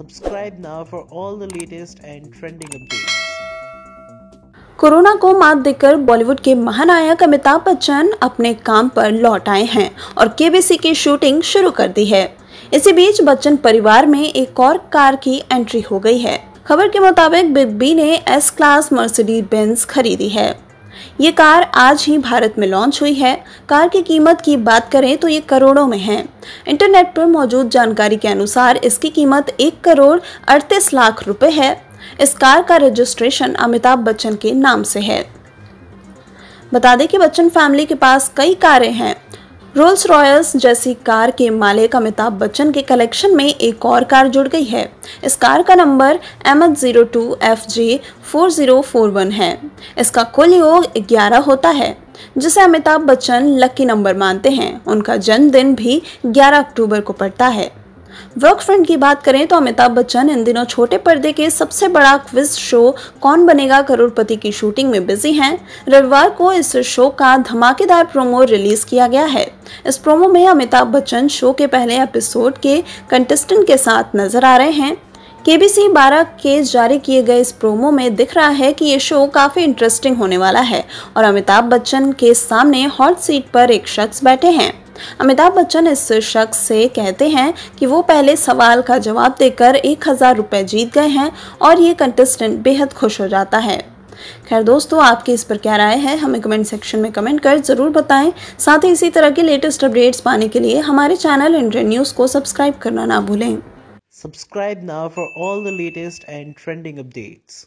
subscribe now for all the latest and trending updates corona को मात देकर बॉलीवुड के महानायक अमिताभ बच्चन अपने काम पर लौट आए हैं और केबीसी की शूटिंग शुरू कर दी है इसी बीच बच्चन परिवार में एक और कार की एंट्री हो गई है खबर के मुताबिक बिग बी ने एस क्लास मर्सिडीज बेंज खरीदी है ये कार आज ही भारत में लॉन्च हुई है कार की कीमत की बात करें तो ये करोड़ों में है इंटरनेट पर मौजूद जानकारी के अनुसार इसकी कीमत एक करोड़ अड़तीस लाख रुपए है इस कार का रजिस्ट्रेशन अमिताभ बच्चन के नाम से है बता दें कि बच्चन फैमिली के पास कई कारें हैं रोल्स रॉयल्स जैसी कार के मालिक अमिताभ बच्चन के कलेक्शन में एक और कार जुड़ गई है इस कार का number M H zero two F J four zero four one है इसका कुल योग ग्यारह होता है जिसे अमिताभ बच्चन लकी नंबर मानते हैं उनका जन्मदिन भी ग्यारह अक्टूबर को पड़ता है वर्क फ्रंट की बात करें तो अमिताभ बच्चन इन दिनों छोटे पर्दे के सबसे बड़ा क्विज शो कौन बनेगा करोड़पति की शूटिंग में बिजी हैं रविवार को इस शो का धमाकेदार प्रोमो रिलीज किया गया है इस प्रोमो में अमिताभ बच्चन शो के पहले एपिसोड के कंटेस्टेंट के साथ नजर आ रहे हैं केबीसी 12 के जारी किए गए इस प्रोमो में दिख रहा है कि ये शो काफ़ी इंटरेस्टिंग होने वाला है और अमिताभ बच्चन के सामने हॉट सीट पर एक शख्स बैठे हैं अमिताभ बच्चन इस शख्स से कहते हैं कि वो पहले सवाल का जवाब देकर एक हज़ार रुपये जीत गए हैं और ये कंटेस्टेंट बेहद खुश हो जाता है खैर दोस्तों आपकी इस पर क्या राय है हमें कमेंट सेक्शन में कमेंट कर ज़रूर बताएं साथ ही इसी तरह के लेटेस्ट अपडेट्स पाने के लिए हमारे चैनल इंडियन न्यूज़ को सब्सक्राइब करना ना भूलें subscribe now for all the latest and trending updates